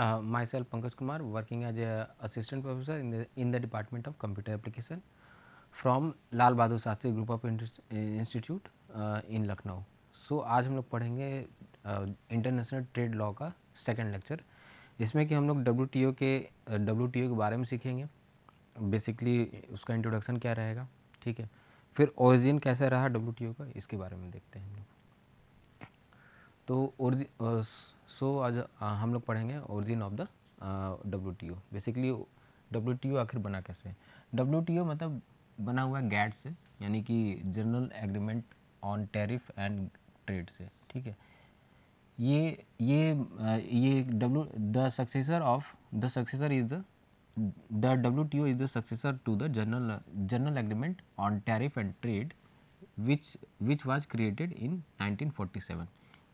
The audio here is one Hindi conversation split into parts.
Uh, myself Pankaj Kumar working as a assistant professor in the in the department of computer application from Lal Bahadur Shastri Group of Institute uh, in Lucknow. So आज हम लोग पढ़ेंगे इंटरनेशनल ट्रेड लॉ का सेकंड लेक्चर इसमें कि हम लोग डब्ल्यू के डब्ल्यू uh, के बारे में सीखेंगे बेसिकली उसका इंट्रोडक्शन क्या रहेगा ठीक है फिर ओरिजिन कैसा रहा डब्ल्यू का इसके बारे में देखते हैं हम लोग तो ओरिजिन सो so, आज आ, हम लोग पढ़ेंगे origin of the W T O basically W T O आखिर बना कैसे डब्ल्यू टी ओ मतलब बना हुआ गैट से यानी कि general agreement on tariff and trade से ठीक है ये ये ये W the successor of the successor is the the WTO is the to the general general agreement on tariff and trade which which was created in nineteen in 1947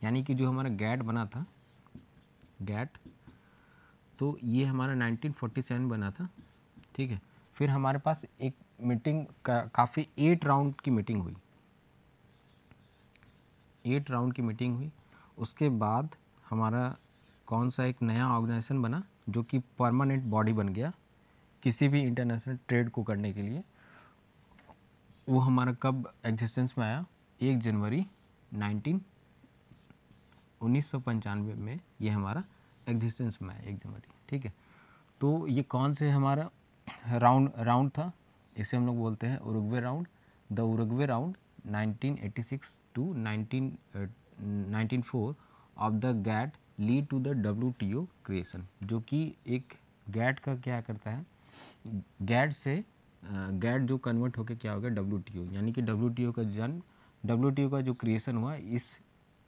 यानी कि जो हमारा गैट बना था गैट तो ये हमारा 1947 बना था ठीक है फिर हमारे पास एक मीटिंग का, काफ़ी एट राउंड की मीटिंग हुई एट राउंड की मीटिंग हुई उसके बाद हमारा कौन सा एक नया ऑर्गेनाइजेशन बना जो कि परमानेंट बॉडी बन गया किसी भी इंटरनेशनल ट्रेड को करने के लिए वो हमारा कब एग्जिस्टेंस में आया एक जनवरी नाइनटीन उन्नीस में ये हमारा एग्जिस्टेंस में आया एक जनवरी ठीक है तो ये कौन से हमारा राउंड राउंड था इसे हम लोग बोलते हैं Uruguay round the Uruguay round 1986 to 19 1904 of the GATT lead to the W T O creation जो कि एक गैट का क्या करता है गैट से गैट uh, जो कन्वर्ट होकर क्या हो गया डब्ल्यू टी ओ यानी कि डब्ल्यू टी ओ का जन्म डब्ल्यू टी ओ का जो क्रिएशन हुआ इस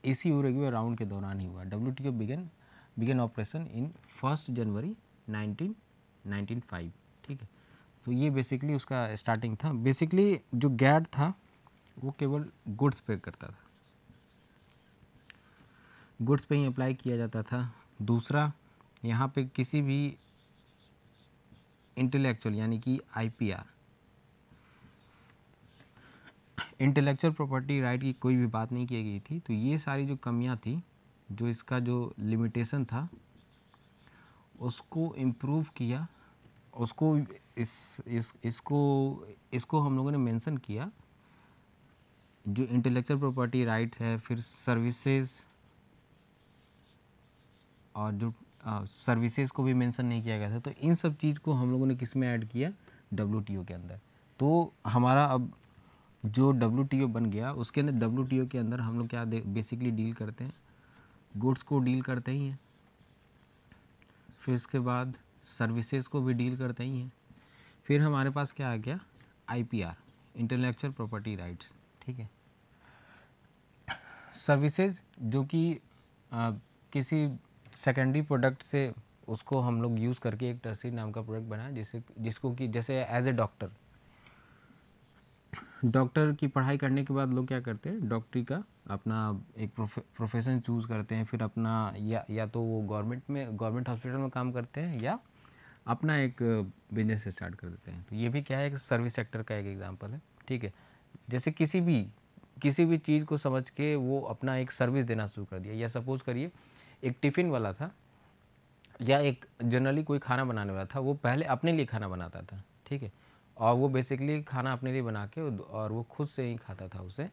रही उरुग्वे राउंड के दौरान ही हुआ W T O began began operation in first January nineteen nineteen five ठीक है तो ये बेसिकली उसका स्टार्टिंग था बेसिकली जो गैड था वो केवल गुड्स पे करता था गुड्स पे ही अप्लाई किया जाता था दूसरा यहाँ पे किसी भी इंटेलेक्चुअल यानी कि आईपीआर इंटेलेक्चुअल प्रॉपर्टी राइट की कोई भी बात नहीं की गई थी तो ये सारी जो कमियां थी जो इसका जो लिमिटेशन था उसको इम्प्रूव किया उसको इस, इस इसको इसको हम लोगों ने मेंशन किया जो इंटेलेक्चुअल प्रॉपर्टी राइट है फिर सर्विसेज और जो सर्विसेज को भी मेंशन नहीं किया गया था तो इन सब चीज़ को हम लोगों ने किस में ऐड किया डब्ल्यू के अंदर तो हमारा अब जो डब्ल्यू बन गया उसके अंदर डब्ल्यू के अंदर हम लोग क्या बेसिकली डील करते हैं गुड्स को डील करते ही हैं फिर उसके बाद सर्विसेज को भी डील करते ही हैं फिर हमारे पास क्या आ गया आईपीआर इंटेलेक्चुअल प्रॉपर्टी राइट्स ठीक है सर्विसेज जो कि किसी सेकेंडरी प्रोडक्ट से उसको हम लोग यूज़ करके एक टर्सी नाम का प्रोडक्ट बनाया जिसे जिसको कि जैसे एज ए डॉक्टर डॉक्टर की पढ़ाई करने के बाद लोग क्या करते हैं डॉक्टरी का अपना एक प्रोफे, प्रोफेशन चूज़ करते हैं फिर अपना या या तो वो गवर्नमेंट में गवर्नमेंट हॉस्पिटल में काम करते हैं या अपना एक बिजनेस स्टार्ट कर देते हैं तो ये भी क्या है एक सर्विस सेक्टर का एक एग्जाम्पल है ठीक है जैसे किसी भी किसी भी चीज़ को समझ के वो अपना एक सर्विस देना शुरू कर दिया या सपोज़ करिए एक टिफ़िन वाला था या एक जनरली कोई खाना बनाने वाला था वो पहले अपने लिए खाना बनाता था ठीक है और वो बेसिकली खाना अपने लिए बना के और वो खुद से ही खाता था उसे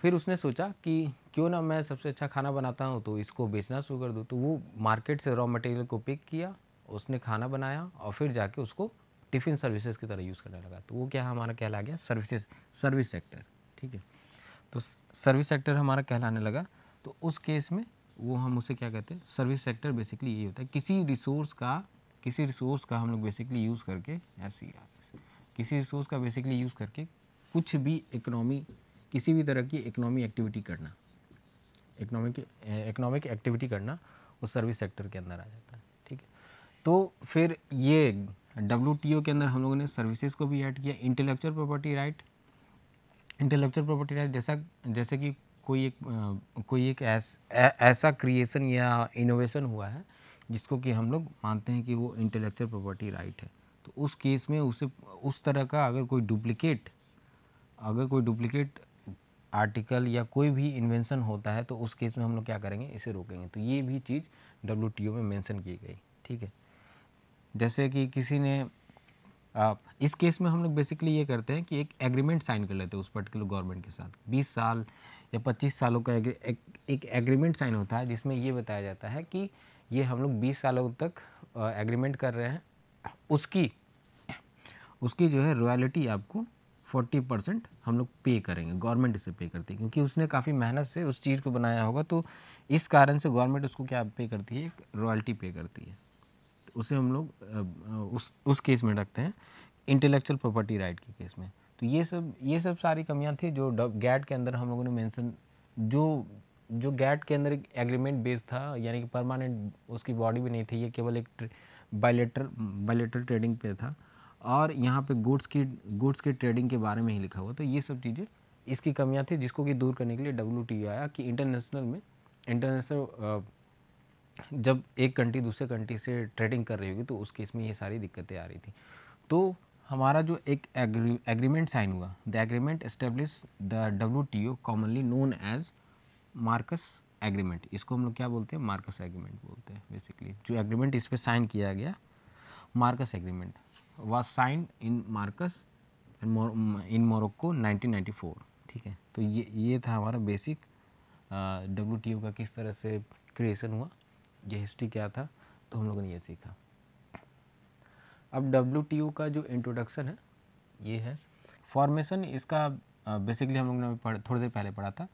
फिर उसने सोचा कि क्यों ना मैं सबसे अच्छा खाना बनाता हूँ तो इसको बेचना शुरू कर दूँ तो वो मार्केट से रॉ मटेरियल को पिक किया उसने खाना बनाया और फिर जाके उसको टिफ़िन सर्विसेज की तरह यूज़ करने लगा तो वो क्या हमारा कहला गया सर्विसेज सर्विस सेक्टर ठीक है तो सर्विस सेक्टर हमारा कहलाने लगा तो उस केस में वो हम उसे क्या कहते हैं सर्विस सेक्टर बेसिकली ये होता है किसी रिसोर्स का किसी रिसोर्स का हम लोग बेसिकली यूज़ करके ऐसी किसी रिसोर्स का बेसिकली यूज़ करके कुछ भी इकनॉमी किसी भी तरह की इकनॉमी एक्टिविटी करना इकनॉमिक इकनॉमिक एक्टिविटी करना उस सर्विस सेक्टर के अंदर आ जाता है ठीक है तो फिर ये डब्ल्यू के अंदर हम लोगों ने सर्विसेज को भी ऐड किया intellectual property right intellectual property right जैसा जैसे कि कोई एक कोई एक ऐस, ऐ, ऐसा क्रिएशन या इनोवेशन हुआ है जिसको कि हम लोग मानते हैं कि वो इंटेलेक्चुअल प्रॉपर्टी राइट है तो उस केस में उसे उस तरह का अगर कोई डुप्लीकेट अगर कोई डुप्लीकेट आर्टिकल या कोई भी इन्वेंशन होता है तो उस केस में हम लोग क्या करेंगे इसे रोकेंगे तो ये भी चीज़ डब्ल्यू में मेंशन की गई ठीक है जैसे कि किसी ने आ, इस केस में हम लोग बेसिकली ये करते हैं कि एक एग्रीमेंट साइन कर लेते हैं उस पर्टिकुलर गवर्नमेंट के साथ 20 साल या 25 सालों का एक, एक एग्रीमेंट साइन होता है जिसमें ये बताया जाता है कि ये हम लोग बीस सालों तक एग्रीमेंट कर रहे हैं उसकी उसकी जो है रॉयल्टी आपको 40 परसेंट हम लोग पे करेंगे गवर्नमेंट इसे पे करती है क्योंकि उसने काफ़ी मेहनत से उस चीज़ को बनाया होगा तो इस कारण से गवर्नमेंट उसको क्या पे करती है एक रॉयल्टी पे करती है तो उसे हम लोग उस उस केस में रखते हैं इंटेलेक्चुअल प्रॉपर्टी राइट के केस में तो ये सब ये सब सारी कमियाँ थी जो गैट के अंदर हम लोगों ने मैंसन जो जो गैट के अंदर एग्रीमेंट बेस्ड था यानी कि परमानेंट उसकी बॉडी भी नहीं थी ये केवल एक बायलेटर बायलेटर ट्रेडिंग पे था और यहाँ पे गुड्स की गुड्स के ट्रेडिंग के बारे में ही लिखा हुआ तो ये सब चीज़ें इसकी कमियाँ थी जिसको कि दूर करने के लिए डब्ल्यू आया कि इंटरनेशनल में इंटरनेशनल जब एक कंट्री दूसरे कंट्री से ट्रेडिंग कर रही होगी तो उस केस में ये सारी दिक्कतें आ रही थी तो हमारा जो एक एग्रीमेंट साइन हुआ the agreement establish the W T O commonly known as Marrakesh agreement इसको हम लोग क्या बोलते हैं मार्कस एग्रीमेंट बोलते हैं बेसिकली जो एग्रीमेंट इस पर साइन किया गया Marrakesh agreement was sign in Marrakesh in Morocco 1994 ठीक है तो ये ये था हमारा बेसिक डब्ल्यू का किस तरह से क्रिएशन हुआ ये हिस्ट्री क्या था तो हम लोगों ने ये सीखा अब डब्ल्यू का जो इंट्रोडक्शन है ये है फॉर्मेशन इसका बेसिकली हम लोगों ने पढ़ थोड़ी देर पहले पढ़ा था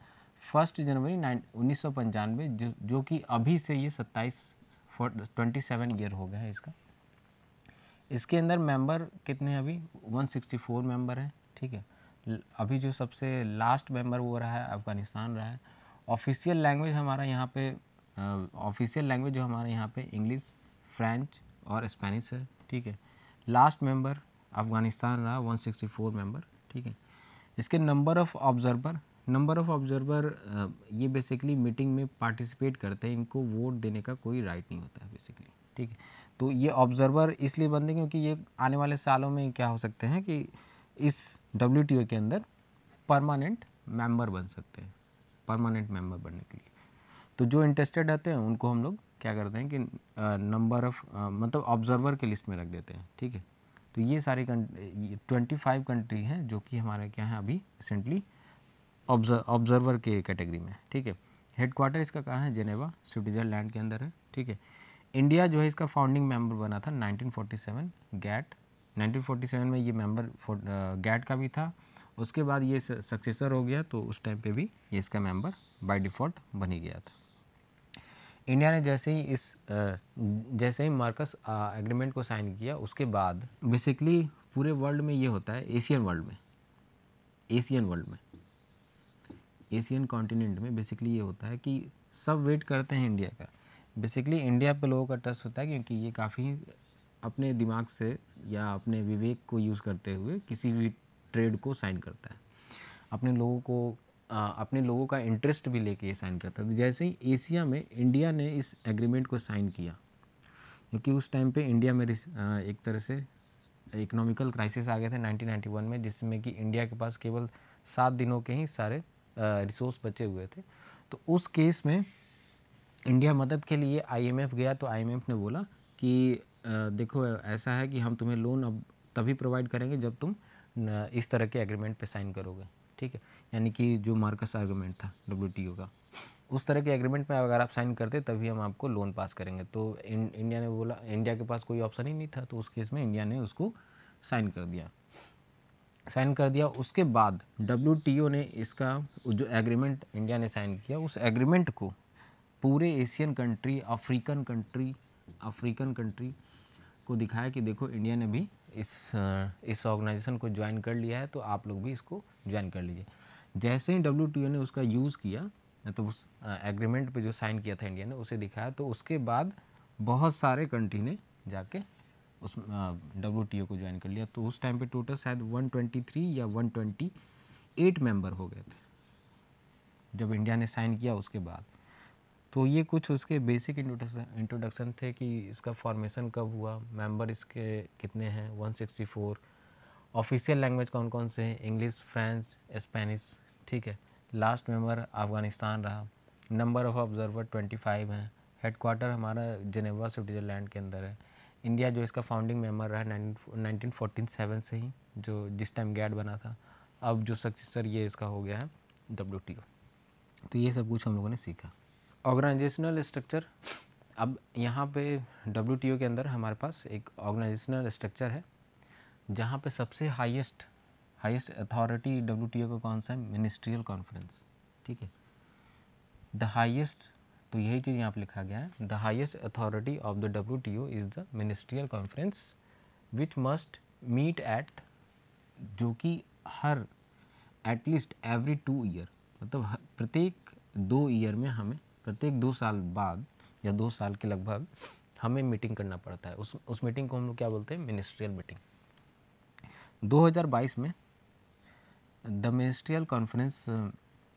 फर्स्ट जनवरी नाइन उन्नीस सौ पंचानवे जो जो कि अभी से ये सत्ताईस ट्वेंटी सेवन ईयर हो गया है इसका इसके अंदर मेंबर कितने हैं अभी 164 मेंबर हैं ठीक है अभी जो सबसे लास्ट मेंबर वो रहा है अफ़गानिस्तान रहा है ऑफिशियल लैंग्वेज हमारा यहाँ पे ऑफिशियल लैंग्वेज जो हमारे यहाँ पे इंग्लिश फ्रेंच और स्पेनिश है ठीक है लास्ट मेंबर अफ़गानिस्तान रहा 164 मेंबर ठीक है इसके number of observer number of observer ये बेसिकली मीटिंग में पार्टिसिपेट करते हैं इनको वोट देने का कोई राइट नहीं होता है बेसिकली ठीक है तो ये ऑब्जर्वर इसलिए बनते हैं क्योंकि ये आने वाले सालों में क्या हो सकते हैं कि इस डब्ल्यू के अंदर परमानेंट मेंबर बन सकते हैं परमानेंट मेंबर बनने के लिए तो जो इंटरेस्टेड रहते हैं उनको हम लोग क्या करते हैं कि नंबर uh, ऑफ uh, मतलब ऑब्जर्वर के लिस्ट में रख देते हैं ठीक है तो ये सारी ट्वेंटी फाइव कंट्री हैं जो कि हमारे क्या हैं अभी रिसेंटली ऑब्जर्वर के कैटेगरी में ठीक है हेडक्वार्टर इसका कहाँ है जेनेवा स्विट्जरलैंड के अंदर है ठीक है इंडिया जो है इसका फाउंडिंग मेंबर बना था 1947 गैट 1947 में ये मेंबर गैट uh, का भी था उसके बाद ये सक्सेसर हो गया तो उस टाइम पे भी ये इसका मेंबर बाय डिफ़ॉल्ट बन ही गया था इंडिया ने जैसे ही इस uh, जैसे ही मार्कस एग्रीमेंट uh, को साइन किया उसके बाद बेसिकली पूरे वर्ल्ड में ये होता है एशियन वर्ल्ड में एशियन वर्ल्ड में एशियन कॉन्टिनेंट में बेसिकली ये होता है कि सब वेट करते हैं इंडिया का बेसिकली इंडिया पे लोगों का ट्रस्ट होता है क्योंकि ये काफ़ी अपने दिमाग से या अपने विवेक को यूज़ करते हुए किसी भी ट्रेड को साइन करता है अपने लोगों को आ, अपने लोगों का इंटरेस्ट भी लेके ये साइन करता है तो जैसे ही एशिया में इंडिया ने इस एग्रीमेंट को साइन किया क्योंकि उस टाइम पे इंडिया में एक तरह से इकोनॉमिकल क्राइसिस आ गए थे 1991 में जिसमें कि इंडिया के पास केवल सात दिनों के ही सारे रिसोर्स बचे हुए थे तो उस केस में इंडिया मदद के लिए आईएमएफ गया तो आईएमएफ ने बोला कि देखो ऐसा है कि हम तुम्हें लोन अब तभी प्रोवाइड करेंगे जब तुम इस तरह के एग्रीमेंट पे साइन करोगे ठीक है यानी कि जो मार्कस आर्गूमेंट था डब्ल्यू का उस तरह के एग्रीमेंट में अगर आप साइन करते तभी हम आपको लोन पास करेंगे तो इंडिया ने बोला इंडिया के पास कोई ऑप्शन ही नहीं था तो उस केस में इंडिया ने उसको साइन कर दिया साइन कर दिया उसके बाद डब्ल्यू ने इसका जो एग्रीमेंट इंडिया ने साइन किया उस एग्रीमेंट को पूरे Asian country African country African country को दिखाया कि देखो इंडिया ने भी इस इस ऑर्गेनाइजेशन को ज्वाइन कर लिया है तो आप लोग भी इसको ज्वाइन कर लीजिए जैसे ही डब्ल्यू ने उसका यूज़ किया तो उस एग्रीमेंट uh, पे जो साइन किया था इंडिया ने उसे दिखाया तो उसके बाद बहुत सारे कंट्री ने जाके उस डब्ल्यू टी ओ को ज्वाइन कर लिया तो उस टाइम पे टोटल शायद 123 या 128 मेंबर हो गए थे जब इंडिया ने साइन किया उसके बाद तो ये कुछ उसके बेसिक इंट्रोडक्शन थे कि इसका फॉर्मेशन कब हुआ मेंबर इसके कितने हैं 164 ऑफिशियल लैंग्वेज कौन कौन से हैं इंग्लिश फ्रेंच स्पेनिश ठीक है लास्ट मेंबर अफ़गानिस्तान रहा नंबर ऑफ ऑब्जर्वर 25 हैं हेडक्वार्टर हमारा जेनेवा स्विट्ज़रलैंड के अंदर है इंडिया जो इसका फाउंडिंग मेम्बर रहा नाइनटीन फोर्टीन सेवन से ही जो जिस टाइम गैड बना था अब जो सक्सेसर ये इसका हो गया है डब्ल्यू तो ये सब कुछ हम लोगों ने सीखा ऑर्गेनाइजेशनल स्ट्रक्चर अब यहाँ पे डब्ल्यू के अंदर हमारे पास एक ऑर्गेनाइजेशनल स्ट्रक्चर है जहाँ पे सबसे हाईएस्ट हाईएस्ट अथॉरिटी डब्ल्यू का कौन सा है मिनिस्ट्रियल कॉन्फ्रेंस ठीक है द हाईएस्ट तो यही चीज़ यहाँ पर लिखा गया है the highest authority of the W T O is the ministerial conference which must meet at जो कि हर एटलीस्ट एवरी टू ईयर मतलब प्रत्येक दो ईयर में हमें प्रत्येक दो साल बाद या दो साल के लगभग हमें मीटिंग करना पड़ता है उस उस मीटिंग को हम लोग क्या बोलते हैं मिनिस्ट्रियल मीटिंग 2022 में the ministerial conference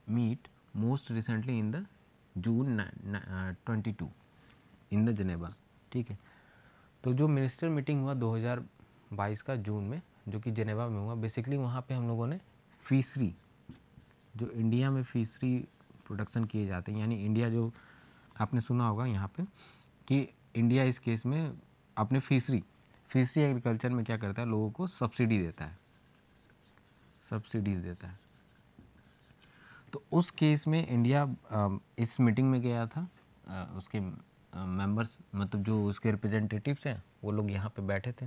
meet most recently in the June twenty two in the Geneva ठीक है तो जो मिनिस्टर मीटिंग हुआ 2022 का जून में जो कि जनेबा में हुआ बेसिकली वहाँ पे हम लोगों ने फिशरी जो इंडिया में फिशरी प्रोडक्शन किए जाते हैं यानी इंडिया जो आपने सुना होगा यहाँ पे कि इंडिया इस केस में अपने फिशरी फिशरी एग्रीकल्चर में क्या करता है लोगों को सब्सिडी देता है सब्सिडीज़ देता है तो उस केस में इंडिया इस मीटिंग में गया था उसके मेंबर्स मतलब जो उसके रिप्रेजेंटेटिव्स हैं वो लोग यहाँ पे बैठे थे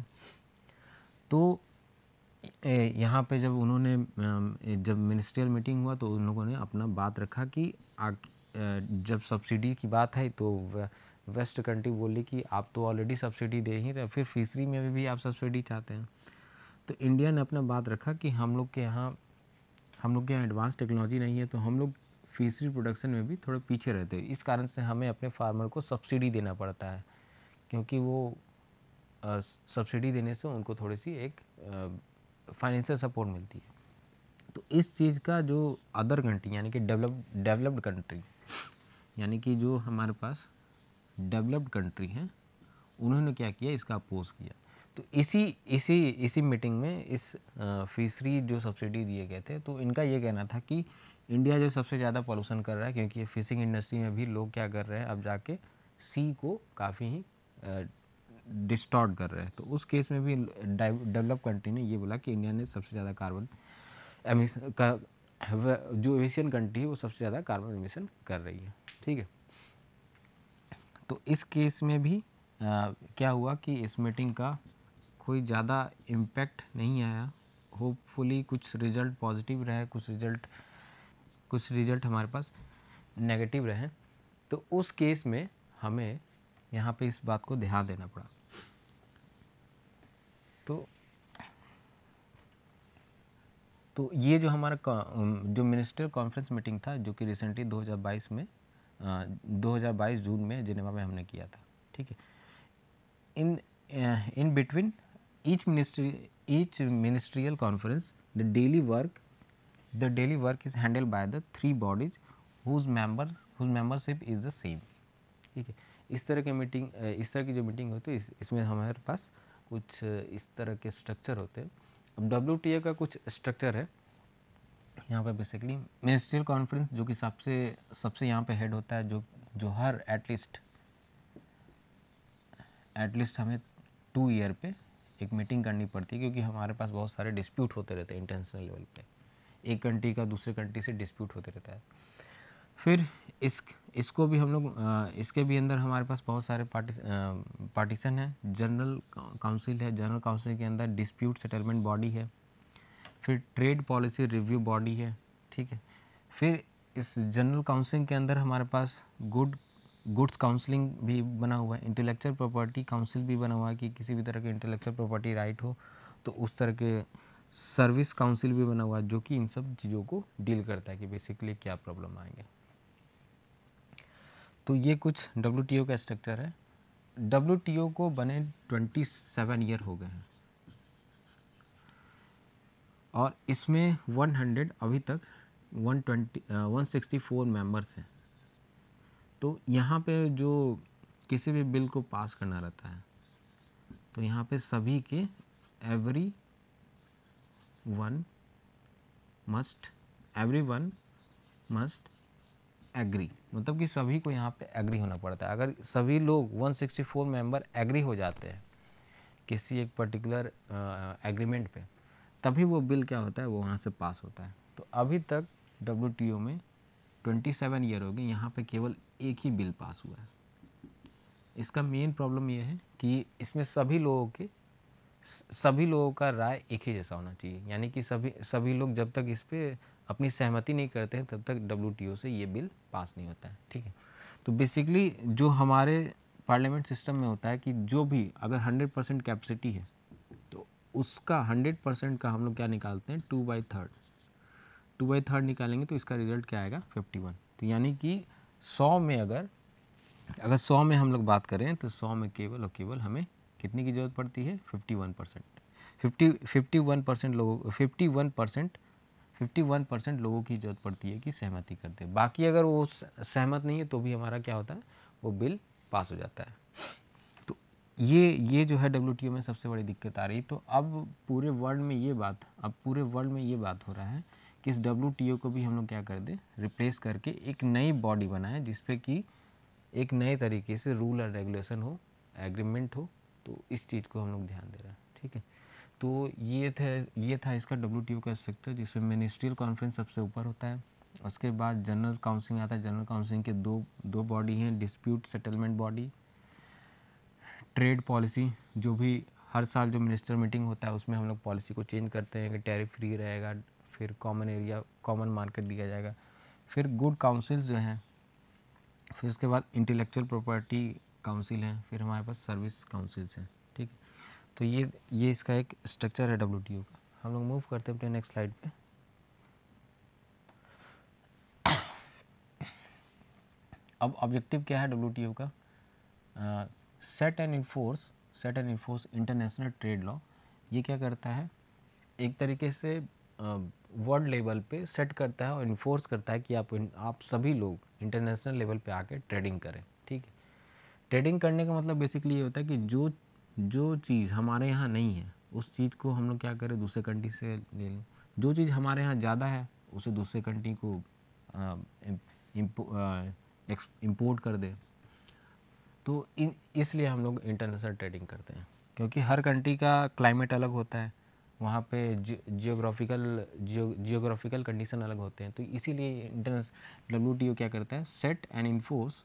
तो यहाँ पे जब उन्होंने जब मिनिस्ट्रियल मीटिंग हुआ तो उन लोगों ने अपना बात रखा कि आ, जब सब्सिडी की बात है तो वेस्ट कंट्री बोली कि आप तो ऑलरेडी सब्सिडी दे ही रहे फिर फिशरी में भी, भी आप सब्सिडी चाहते हैं तो इंडिया ने अपना बात रखा कि हम लोग के यहाँ हम लोग के यहाँ एडवांस टेक्नोलॉजी नहीं है तो हम लोग फिशरी प्रोडक्शन में भी थोड़े पीछे रहते हैं इस कारण से हमें अपने फार्मर को सब्सिडी देना पड़ता है क्योंकि वो सब्सिडी देने से उनको थोड़ी सी एक फाइनेंशियल सपोर्ट मिलती है तो इस चीज़ का जो अदर कंट्री यानी कि डेवलप डेवलप्ड कंट्री यानी कि जो हमारे पास डेवलप्ड कंट्री हैं उन्होंने क्या किया इसका अपोज किया तो इसी इसी इसी मीटिंग में इस फिशरी जो सब्सिडी दिए गए थे तो इनका ये कहना था कि इंडिया जो सबसे ज़्यादा पॉल्यूशन कर रहा है क्योंकि फिशिंग इंडस्ट्री में भी लोग क्या कर रहे हैं अब जाके सी को काफ़ी ही डिस्टॉर्ट कर रहे हैं तो उस केस में भी डेवलप कंट्री ने ये बोला कि इंडिया ने सबसे ज़्यादा कार्बन एमिस का जो एशियन कंट्री है वो सबसे ज़्यादा कार्बन एमिशन कर रही है ठीक है तो इस केस में भी आ, क्या हुआ कि इस मीटिंग का कोई ज़्यादा इम्पेक्ट नहीं आया होपफुली कुछ रिज़ल्ट पॉजिटिव रहे कुछ रिज़ल्ट कुछ रिज़ल्ट हमारे पास नेगेटिव रहे तो उस केस में हमें यहाँ पे इस बात को ध्यान देना पड़ा तो तो ये जो हमारा जो मिनिस्टर कॉन्फ्रेंस मीटिंग था जो कि रिसेंटली 2022 में आ, 2022 जून में जिनेवा में हमने किया था ठीक है in in between each ministry each ministerial conference the daily work the daily work is handled by the three bodies whose member whose membership is the same ठीक है इस तरह के मीटिंग इस तरह की जो मीटिंग होती है इस, इसमें हमारे पास कुछ इस तरह के स्ट्रक्चर होते हैं अब डब्ल्यू का कुछ स्ट्रक्चर है यहाँ पर बेसिकली मिनिस्ट्रियल कॉन्फ्रेंस जो कि सबसे सबसे यहाँ पे हेड होता है जो जो हर एटलीस्ट एटलीस्ट हमें टू ईयर पे एक मीटिंग करनी पड़ती है क्योंकि हमारे पास बहुत सारे डिस्प्यूट होते रहते हैं इंटरनेशनल लेवल पे एक कंट्री का दूसरे कंट्री से डिस्प्यूट होते रहता है फिर इस इसको भी हम लोग इसके भी अंदर हमारे पास बहुत सारे पार्टी पार्टीशन है जनरल काउंसिल है जनरल काउंसिल के अंदर डिस्प्यूट सेटलमेंट बॉडी है फिर ट्रेड पॉलिसी रिव्यू बॉडी है ठीक है फिर इस जनरल काउंसिल के अंदर हमारे पास गुड गुड्स काउंसलिंग भी बना हुआ है इंटेलेक्चुअल प्रॉपर्टी काउंसिल भी बना हुआ है कि किसी भी तरह के इंटेलेक्चुअल प्रॉपर्टी राइट हो तो उस तरह के सर्विस काउंसिल भी बना हुआ है जो कि इन सब चीज़ों को डील करता है कि बेसिकली क्या प्रॉब्लम आएंगे तो ये कुछ डब्ल्यू का स्ट्रक्चर है डब्ल्यू को बने ट्वेंटी सेवन ईयर हो गए हैं और इसमें 100 अभी तक 120 uh, 164 मेंबर्स हैं तो यहाँ पे जो किसी भी बिल को पास करना रहता है तो यहाँ पे सभी के every one must every one must agree मतलब कि सभी को यहाँ पे एग्री होना पड़ता है अगर सभी लोग 164 मेंबर एग्री हो जाते हैं किसी एक पर्टिकुलर एग्रीमेंट पे तभी वो बिल क्या होता है वो वहाँ से पास होता है तो अभी तक डब्ल्यू में ट्वेंटी सेवन ईयर हो गए यहाँ पे केवल एक ही बिल पास हुआ है इसका मेन प्रॉब्लम ये है कि इसमें सभी लोगों के सभी लोगों का राय एक ही जैसा होना चाहिए यानी कि सभी सभी लोग जब तक इस पर अपनी सहमति नहीं करते हैं तब तक डब्ल्यू से ये बिल पास नहीं होता है ठीक है तो बेसिकली जो हमारे पार्लियामेंट सिस्टम में होता है कि जो भी अगर हंड्रेड परसेंट कैपेसिटी है तो उसका हंड्रेड परसेंट का हम लोग क्या निकालते हैं two by third two by third निकालेंगे तो इसका रिजल्ट क्या आएगा फिफ्टी वन तो यानी कि सौ में अगर अगर सौ में हम लोग बात करें तो सौ में केवल और केवल हमें कितनी की ज़रूरत पड़ती है fifty one percent fifty fifty one percent लोगों fifty one percent fifty one percent लोगों की जरूरत पड़ती है कि सहमति करते हैं बाकी अगर वो सहमत नहीं है तो भी हमारा क्या होता है वो बिल पास हो जाता है तो ये ये जो है डब्ल्यू में सबसे बड़ी दिक्कत आ रही तो अब पूरे वर्ल्ड में ये बात अब पूरे वर्ल्ड में ये बात हो रहा है कि इस डब्ल्यू को भी हम लोग क्या कर दें रिप्लेस करके एक नई बॉडी बनाए जिसपे कि एक नए तरीके से रूल और रेगुलेशन हो एग्रीमेंट हो तो इस चीज़ को हम लोग ध्यान दे रहे हैं ठीक है तो ये था ये था इसका डब्ल्यू का स्ट्रक्चर जिसमें मिनिस्ट्रियल कॉन्फ्रेंस सबसे ऊपर होता है उसके बाद जनरल काउंसिलिंग आता है जनरल काउंसिलिंग के दो दो बॉडी हैं dispute settlement body trade policy जो भी हर साल जो मिनिस्टर मीटिंग होता है उसमें हम लोग पॉलिसी को चेंज करते हैं कि टैरिफ फ्री रहेगा फिर कॉमन एरिया कॉमन मार्केट दिया जाएगा फिर गुड काउंसिल्स जो हैं फिर उसके बाद इंटेलेक्चुअल प्रॉपर्टी काउंसिल हैं फिर हमारे पास सर्विस काउंसिल्स हैं ठीक तो ये ये इसका एक स्ट्रक्चर है डब्ल्यू का हम लोग मूव करते हैं अपने नेक्स्ट स्लाइड पे अब ऑब्जेक्टिव क्या है डब्ल्यू का set and enforce set and enforce international trade law ये क्या करता है एक तरीके से uh, वर्ल्ड लेवल पे सेट करता है और इन्फोर्स करता है कि आप आप सभी लोग इंटरनेशनल लेवल पे आके ट्रेडिंग करें ठीक है ट्रेडिंग करने का मतलब बेसिकली ये होता है कि जो जो चीज़ हमारे यहाँ नहीं है उस चीज़ को हम लोग क्या करें दूसरे कंट्री से ले लें जो चीज़ हमारे यहाँ ज़्यादा है उसे दूसरे कंट्री को इम्पोर्ट कर दें तो इसलिए हम लोग इंटरनेशनल ट्रेडिंग करते हैं क्योंकि हर कंट्री का क्लाइमेट अलग होता है वहाँ पे जियोग्राफिकल जियोग्राफिकल कंडीशन अलग होते हैं तो इसीलिए इंटरनेस डब्ल्यू मतलब क्या करता है set and enforce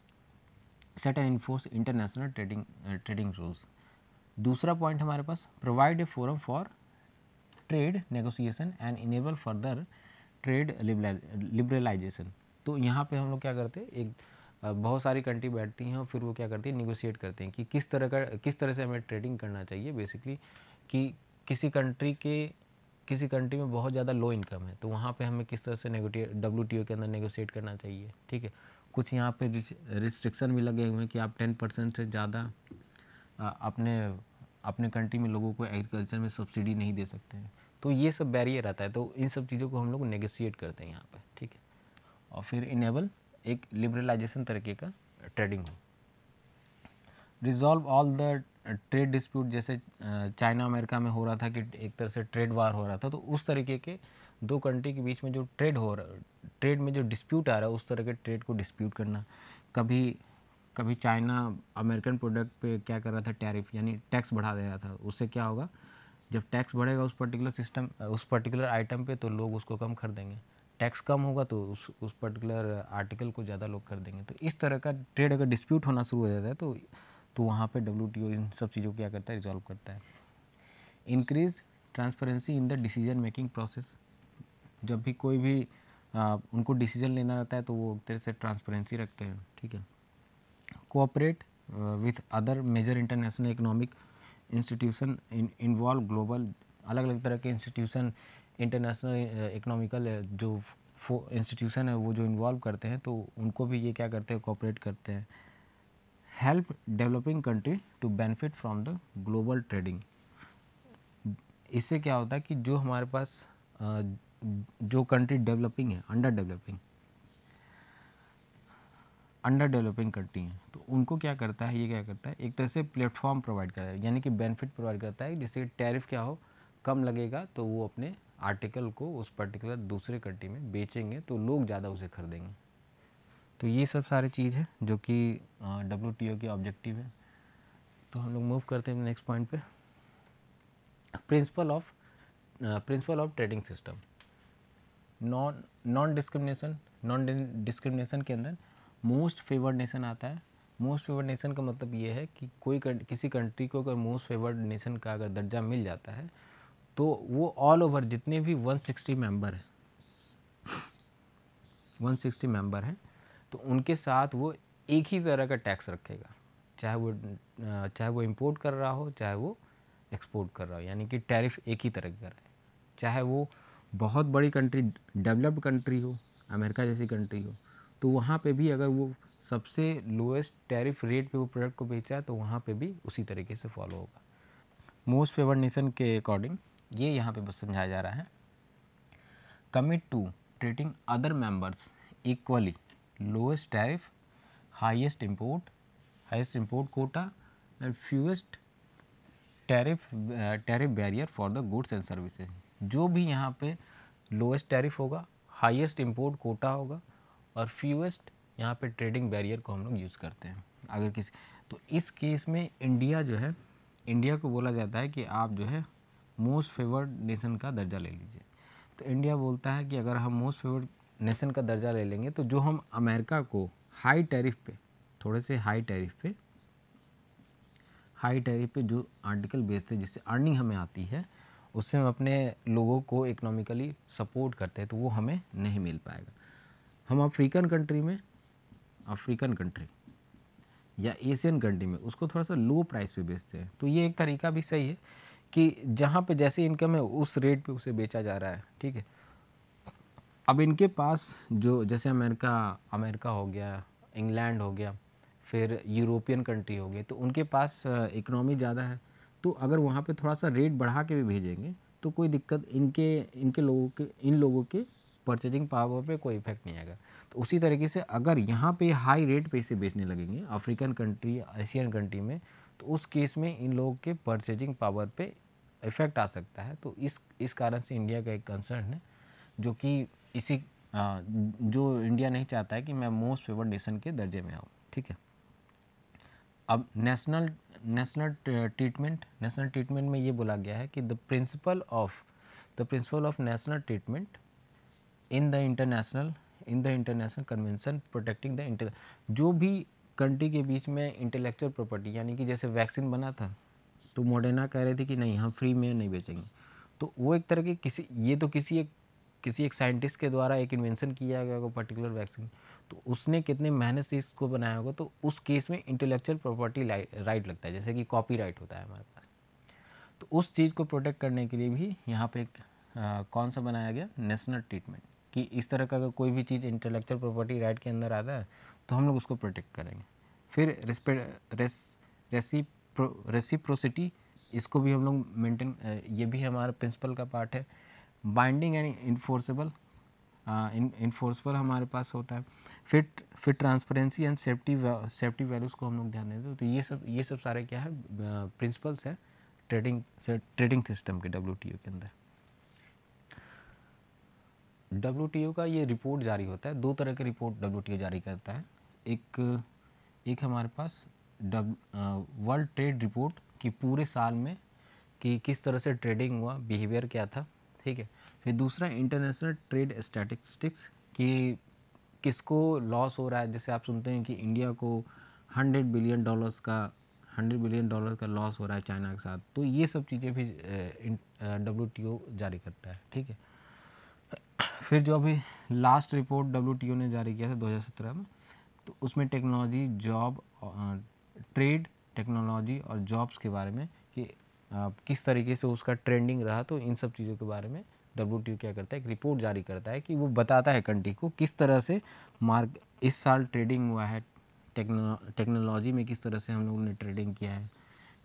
set and enforce international trading trading rules दूसरा पॉइंट हमारे पास provide a forum for trade negotiation and enable further trade liberalisation तो यहाँ पे हम लोग क्या करते हैं एक बहुत सारी कंट्री बैठती हैं और फिर वो क्या करती है निगोशिएट करते हैं कि किस तरह का किस तरह से हमें ट्रेडिंग करना चाहिए बेसिकली कि किसी कंट्री के किसी कंट्री में बहुत ज़्यादा लो इनकम है तो वहाँ पे हमें किस तरह से नेगोटिव डब्ल्यू के अंदर नेगोशिएट करना चाहिए ठीक है कुछ यहाँ पे रिस्ट्रिक्शन भी लगे हुए हैं कि आप टेन परसेंट से ज़्यादा अपने अपने कंट्री में लोगों को एग्रीकल्चर में सब्सिडी नहीं दे सकते हैं तो ये सब बैरियर आता है तो इन सब चीज़ों को हम लोग नेगोशिएट करते हैं यहाँ पर ठीक है और फिर इनेबल एक लिबरलाइजेशन तरीके का ट्रेडिंग हो resolve all the trade dispute जैसे चाइना अमेरिका में हो रहा था कि एक तरह से ट्रेड वार हो रहा था तो उस तरीके के दो कंट्री के बीच में जो ट्रेड हो रहा ट्रेड में जो डिस्प्यूट आ रहा है उस तरह के ट्रेड को डिस्प्यूट करना कभी कभी चाइना अमेरिकन प्रोडक्ट पे क्या कर रहा था टैरिफ यानी टैक्स बढ़ा दे रहा था उससे क्या होगा जब टैक्स बढ़ेगा उस पर्टिकुलर सिस्टम उस पर्टिकुलर आइटम पे तो लोग उसको कम खरीदेंगे टैक्स कम होगा तो उस उस पर्टिकुलर आर्टिकल को ज़्यादा लोग कर देंगे तो इस तरह का ट्रेड अगर डिस्प्यूट होना शुरू हो जाता है तो तो वहाँ पर डब्ल्यू इन सब चीज़ों को क्या करता है रिजॉल्व करता है increase transparency in the decision making process जब भी कोई भी आ, उनको डिसीजन लेना रहता है तो वो एक तरह से ट्रांसपेरेंसी रखते हैं ठीक है cooperate with other major international economic institution involve global अलग अलग तरह के इंस्टीट्यूशन इंटरनेशनल इकोनॉमिकल जो इंस्टीट्यूशन है वो जो इन्वॉल्व करते हैं तो उनको भी ये क्या करते हैं कोऑपरेट करते हैं help developing country to benefit from the global trading इससे क्या होता है कि जो हमारे पास जो कंट्री डेवलपिंग है under developing under developing country हैं तो उनको क्या करता है ये क्या करता है एक तरह से प्लेटफॉर्म प्रोवाइड करता है यानी कि बेनिफिट प्रोवाइड करता है जैसे टैरिफ क्या हो कम लगेगा तो वो अपने आर्टिकल को उस पर्टिकुलर दूसरे कंट्री में बेचेंगे तो लोग ज़्यादा उसे खरीदेंगे तो ये सब सारी चीज़ है जो कि डब्ल्यू टी ओ की ऑब्जेक्टिव है तो हम लोग मूव करते हैं नेक्स्ट पॉइंट पे principle of principle of trading system non non discrimination non discrimination के अंदर मोस्ट फेवर्ड नेशन आता है मोस्ट फेवर्ड नेशन का मतलब ये है कि कोई किसी कंट्री को अगर मोस्ट फेवर्ड नेशन का अगर दर्जा मिल जाता है तो वो ऑल ओवर जितने भी 160 मेंबर हैं 160 मेंबर हैं तो उनके साथ वो एक ही तरह का टैक्स रखेगा चाहे वो चाहे वो इम्पोर्ट कर रहा हो चाहे वो एक्सपोर्ट कर रहा हो यानी कि टैरिफ एक ही तरह का रहे चाहे वो बहुत बड़ी कंट्री डेवलप्ड कंट्री हो अमेरिका जैसी कंट्री हो तो वहाँ पे भी अगर वो सबसे लोएस्ट टैरिफ रेट पे वो प्रोडक्ट को बेचा है तो वहाँ पे भी उसी तरीके से फॉलो होगा मोस्ट फेवर नेशन के अकॉर्डिंग ये यहाँ पे बस समझाया जा रहा है commit to treating other members equally lowest tariff, highest import, highest import quota and fewest tariff uh, tariff barrier for the goods and services. जो भी यहाँ पे lowest tariff होगा highest import quota होगा और fewest यहाँ पे trading barrier को हम लोग यूज़ करते हैं अगर किसी तो इस केस में इंडिया जो है इंडिया को बोला जाता है कि आप जो है मोस्ट फेवर्ड नेशन का दर्जा ले लीजिए तो इंडिया बोलता है कि अगर हम मोस्ट फेवर्ड नेशन का दर्जा ले लेंगे तो जो हम अमेरिका को हाई टैरिफ पे थोड़े से हाई टैरिफ पे हाई टैरिफ पे जो आर्टिकल बेचते हैं जिससे अर्निंग हमें आती है उससे हम अपने लोगों को इकोनॉमिकली सपोर्ट करते हैं तो वो हमें नहीं मिल पाएगा हम अफ्रीकन कंट्री में अफ्रीकन कंट्री या एशियन कंट्री में उसको थोड़ा सा लो प्राइस पे बेचते हैं तो ये एक तरीका भी सही है कि जहाँ पे जैसे इनकम है उस रेट पे उसे बेचा जा रहा है ठीक है अब इनके पास जो जैसे अमेरिका अमेरिका हो गया इंग्लैंड हो गया फिर यूरोपियन कंट्री हो गए तो उनके पास इकनॉमी ज़्यादा है तो अगर वहाँ पे थोड़ा सा रेट बढ़ा के भी भेजेंगे तो कोई दिक्कत इनके इनके लोगों के इन लोगों के परचेजिंग पावर पे कोई इफेक्ट नहीं आएगा तो उसी तरीके से अगर यहाँ पे हाई रेट पे इसे बेचने लगेंगे अफ्रीकन कंट्री एशियन कंट्री में तो उस केस में इन लोगों के परचेजिंग पावर पे इफेक्ट आ सकता है तो इस इस कारण से इंडिया का एक कंसर्न है जो कि इसी आ, जो इंडिया नहीं चाहता है कि मैं मोस्ट फेवर्ड नेशन के दर्जे में आऊँ ठीक है अब national national treatment national treatment में ये बोला गया है कि the principle of the principle of national treatment in the international in the international convention protecting the inter जो भी कंट्री के बीच में इंटेलेक्चुअल प्रॉपर्टी यानी कि जैसे वैक्सीन बना था तो मोडेना कह रहे थे कि नहीं हम फ्री में नहीं बेचेंगे तो वो एक तरह के किसी ये तो किसी एक किसी एक साइंटिस्ट के द्वारा एक इन्वेंशन किया गया होगा पर्टिकुलर वैक्सीन तो उसने कितने मेहनत से इसको बनाया होगा तो उस केस में इंटेलेक्चुअल प्रॉपर्टी राइट लगता है जैसे कि कॉपी राइट होता है हमारे पास तो उस चीज़ को प्रोटेक्ट करने के लिए भी यहाँ पर एक आ, कौन सा बनाया गया नेशनल ट्रीटमेंट कि इस तरह का अगर कोई भी चीज़ इंटेलेक्चुअल प्रॉपर्टी राइट के अंदर आता है तो हम लोग उसको प्रोटेक्ट करेंगे फिर रेस, रेसी रेसिप्रोसिटी इसको भी हम लोग मेंटेन ये भी हमारा प्रिंसिपल का पार्ट है बाइंडिंग एंड इन्फोर्सेबल इन्फोर्सबल हमारे पास होता है fit fit transparency and safety safety values को हम लोग ध्यान देते हैं तो ये सब ये सब सारे क्या है प्रिंसिपल्स हैं ट्रेडिंग ट्रेडिंग सिस्टम के डब्ल्यू के अंदर डब्ल्यू का ये रिपोर्ट जारी होता है दो तरह के रिपोर्ट डब्ल्यू जारी करता है एक एक हमारे पास वर्ल्ड ट्रेड रिपोर्ट कि पूरे साल में कि किस तरह से ट्रेडिंग हुआ बिहेवियर क्या था ठीक है फिर दूसरा इंटरनेशनल ट्रेड स्टैटिस्टिक्स कि किसको लॉस हो रहा है जैसे आप सुनते हैं कि इंडिया को हंड्रेड बिलियन डॉलर्स का हंड्रेड बिलियन डॉलर का लॉस हो रहा है चाइना के साथ तो ये सब चीज़ें फिर डब्ल्यू eh, eh, जारी करता है ठीक है फिर जो अभी लास्ट रिपोर्ट डब्ल्यू ने जारी किया था 2017 में तो उसमें टेक्नोलॉजी जॉब ट्रेड टेक्नोलॉजी और जॉब्स के बारे में कि किस तरीके से उसका ट्रेंडिंग रहा तो इन सब चीज़ों के बारे में डब्ल्यू क्या करता है एक रिपोर्ट जारी करता है कि वो बताता है कंट्री को किस तरह से मार्क इस साल ट्रेडिंग हुआ है टेक्नो टेक्नोलॉजी में किस तरह से हम लोगों ने ट्रेडिंग किया है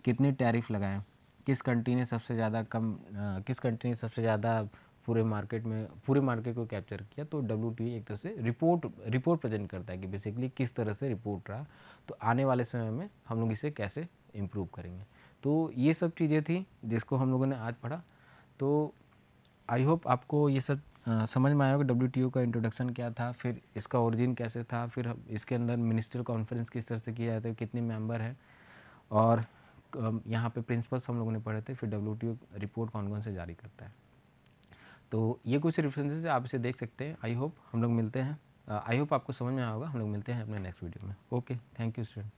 कितने टैरिफ लगाए किस कंट्री ने सबसे ज़्यादा कम आ, किस कंट्री ने सबसे ज़्यादा पूरे मार्केट में पूरे मार्केट को कैप्चर किया तो डब्ल्यू एक तरह से रिपोर्ट रिपोर्ट प्रेजेंट करता है कि बेसिकली किस तरह से रिपोर्ट रहा तो आने वाले समय में हम लोग इसे कैसे इम्प्रूव करेंगे तो ये सब चीज़ें थी जिसको हम लोगों ने आज पढ़ा तो आई होप आपको ये सब समझ में आया कि डब्ल्यू का इंट्रोडक्शन क्या था फिर इसका ओरिजिन कैसे था फिर इसके अंदर मिनिस्टर कॉन्फ्रेंस किस तरह से किया जाता है कितने मेंबर हैं और यहाँ पे प्रिंसिपल्स हम लोगों ने पढ़े थे फिर डब्ल्यू रिपोर्ट कौन कौन से जारी करता है तो ये कुछ रेफरेंसेज आप इसे देख सकते हैं आई होप हम लोग मिलते हैं आई होप आपको समझ में आया होगा हम लोग मिलते हैं अपने नेक्स्ट वीडियो में ओके थैंक यू स्टूडेंट